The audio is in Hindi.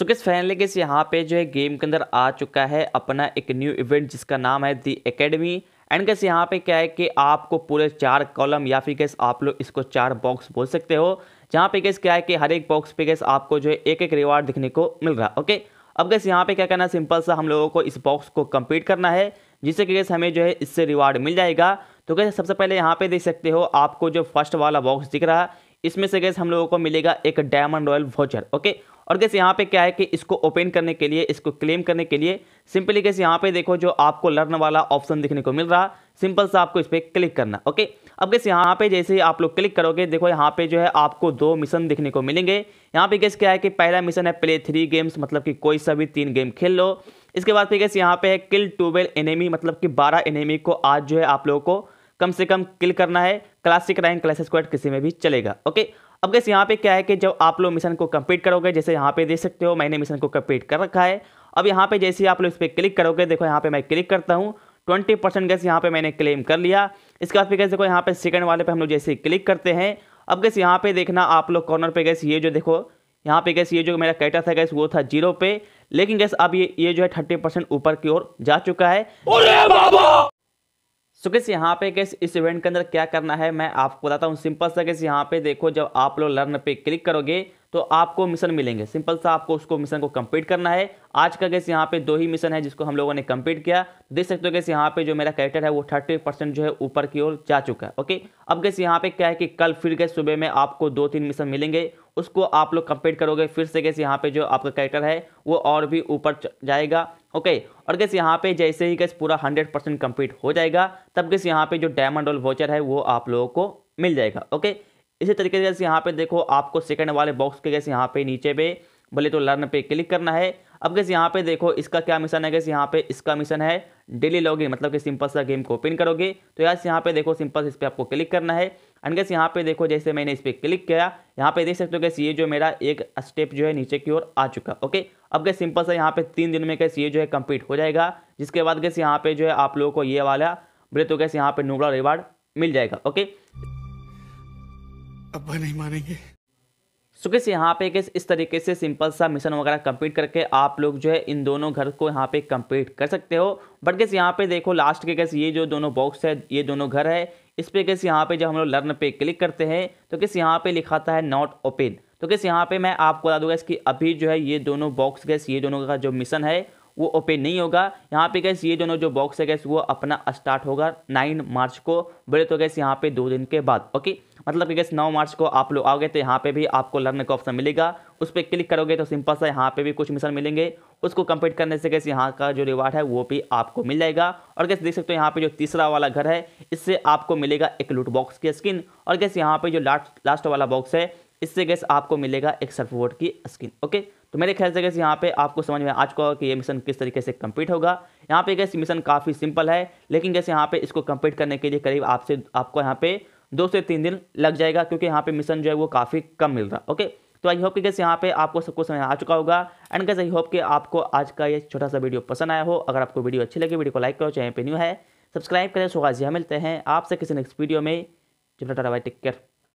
सो तो किस फाइनली किस यहाँ पे जो है गेम के अंदर आ चुका है अपना एक न्यू इवेंट जिसका नाम है दी एकेडमी एंड कैसे यहाँ पे क्या है कि आपको पूरे चार कॉलम या फिर कैसे आप लोग इसको चार बॉक्स बोल सकते हो जहाँ पे गैस क्या है कि हर एक बॉक्स पे कैसे आपको जो है एक एक रिवार्ड दिखने को मिल रहा है ओके अब कैसे यहाँ पे क्या करना है सिंपल सा हम लोगों को इस बॉक्स को कंप्लीट करना है जिससे कि कैसे हमें जो है इससे रिवार्ड मिल जाएगा तो कैसे सबसे पहले यहाँ पे देख सकते हो आपको जो फर्स्ट वाला बॉक्स दिख रहा है इसमें से गैस हम लोगों को मिलेगा एक डायमंड रॉयल वॉचर ओके और गैस यहाँ पे क्या है कि इसको ओपन करने के लिए इसको क्लेम करने के लिए सिंपली गैस यहाँ पे देखो जो आपको लर्न वाला ऑप्शन दिखने को मिल रहा सिंपल सा आपको इस पर क्लिक करना ओके अब गैस यहाँ पे जैसे ही आप लोग क्लिक करोगे देखो यहाँ पे जो है आपको दो मिशन दिखने को मिलेंगे यहाँ पे गैस क्या है कि पहला मिशन है प्ले थ्री गेम्स मतलब कि कोई सा भी तीन गेम खेल लो इसके बाद फिर गैस यहाँ पे है किल टू वेल एनेमी मतलब कि बारह एनेमी को आज जो है आप लोगों को कम से कम किल करना है क्लासिक रैंक क्लास स्क्वाड किसी में भी चलेगा ओके अब कैसे यहाँ पे क्या है कि जब आप लोग मिशन को कंप्लीट करोगे जैसे यहाँ पे देख सकते हो मैंने मिशन को कंप्लीट कर रखा है अब यहाँ पे जैसे आप लोग इस पर क्लिक करोगे देखो यहाँ पे मैं क्लिक करता हूँ ट्वेंटी परसेंट गैस यहाँ पे मैंने क्लेम कर लिया इसके बाद फिर गैस देखो यहाँ पे सेकंड वाले पे हम लोग जैसे क्लिक करते हैं अब गैस यहाँ पे देखना आप लोग कॉर्नर पे गैस ये जो देखो यहाँ पे गैस ये जो मेरा कैटा था गैस वो था जीरो पे लेकिन गैस अब ये ये जो है थर्टी परसेंट ऊपर की ओर जा चुका है सो किस यहाँ पे किस इस इवेंट के अंदर क्या करना है मैं आपको बताता हूँ सिंपल सा किस यहाँ पे देखो जब आप लोग लर्न पे क्लिक करोगे तो आपको मिशन मिलेंगे सिंपल सा आपको उसको मिशन को कंप्लीट करना है आज का गैस यहाँ पे दो ही मिशन है जिसको हम लोगों ने कंप्लीट किया देख सकते हो कैसे यहाँ पे जो मेरा कैरेक्टर है वो थर्टी परसेंट जो है ऊपर की ओर जा चुका है ओके अब गैस यहाँ पे क्या है कि कल फिर गए सुबह में आपको दो तीन मिशन मिलेंगे उसको आप लोग कंप्लीट करोगे फिर से गैस यहाँ पे जो आपका कैरेक्टर है वो और भी ऊपर जाएगा ओके okay, और गैस यहाँ पे जैसे ही गैस पूरा हंड्रेड परसेंट कम्प्लीट हो जाएगा तब गैस यहाँ पे जो डायमंड रोल वोचर है वो आप लोगों को मिल जाएगा ओके okay? इसी तरीके से गैस यहाँ पे देखो आपको सेकंड वाले बॉक्स के गैस यहाँ पे नीचे पे भले तो लर्न पे क्लिक करना है अब कैसे यहाँ पे देखो इसका क्या मिशन है कैसे यहाँ पे इसका मिशन है डेली लॉग मतलब कि सिंपल सा गेम को ओपन करोगे तो यार यहाँ पे देखो सिंपल इस पर आपको क्लिक करना है एंड कैसे यहाँ पे देखो जैसे मैंने इस पर क्लिक किया यहाँ पे देख सकते हो कैसे ये जो मेरा एक स्टेप जो है नीचे की ओर आ चुका ओके अब कैसे सिंपल सा यहाँ पे तीन दिन में कैसे ये जो है कम्प्लीट हो जाएगा जिसके बाद कैसे यहाँ पे जो है आप लोगों को ये वाला बोले तो कैसे यहाँ पे नोबड़ा रिवार्ड मिल जाएगा ओके अब नहीं मानेंगे सो किस यहाँ पे किस इस तरीके से सिंपल सा मिशन वगैरह कंप्लीट करके आप लोग जो है इन दोनों घर को यहाँ पे कंप्लीट कर सकते हो बट किस यहाँ पे देखो लास्ट के कैसे ये जो दोनों बॉक्स है ये दोनों घर है इस पे किस यहाँ पे जब हम लोग लर्न पे क्लिक करते हैं तो किस यहाँ पे लिखाता है नॉट ओपन तो किस यहाँ पे मैं आपको बता दूंगा इसकी अभी जो है ये दोनों बॉक्स गैस ये दोनों का जो मिशन है वो ओपन नहीं होगा यहाँ पे गैस ये दोनों जो बॉक्स है गैस वो अपना स्टार्ट होगा नाइन मार्च को बोले तो गैस यहाँ पे दो दिन के बाद ओके मतलब कि गैस 9 मार्च को आप लोग आओगे तो यहाँ पे भी आपको लर्न का ऑप्शन मिलेगा उस पर क्लिक करोगे तो सिंपल सा यहाँ पे भी कुछ मिशन मिलेंगे उसको कंप्लीट करने से गैस यहाँ का जो रिवार्ड है वो भी आपको मिल जाएगा और गैस देख सकते हो यहाँ पे जो तीसरा वाला घर है इससे आपको मिलेगा एक लूट बॉक्स की स्किन और गैस यहाँ पर जो लास्ट लास्ट वाला बॉक्स है इससे गैस आपको मिलेगा एक सर्फ वोट की स्किन ओके तो मेरे ख्याल से गैस यहाँ पे आपको समझ में आज को कि ये मिशन किस तरीके से कंप्लीट होगा यहाँ पे गैस मिशन काफ़ी सिंपल है लेकिन गैस यहाँ पे इसको कंप्लीट करने के लिए करीब आपसे आपको यहाँ पे दो से तीन दिन लग जाएगा क्योंकि यहाँ पे मिशन जो है वो काफ़ी कम मिल रहा ओके तो आई होप कि कैसे यहाँ पे आपको सबको समझ आ चुका होगा एंड कैसे आई होप कि आपको आज का ये छोटा सा वीडियो पसंद आया हो अगर आपको वीडियो अच्छी लगी वीडियो को लाइक करो चैनल पे न्यू है सब्सक्राइब करें सुगाजिया मिलते हैं आपसे किसी नेक्स्ट वीडियो में चलो टाटा बाई टेक केयर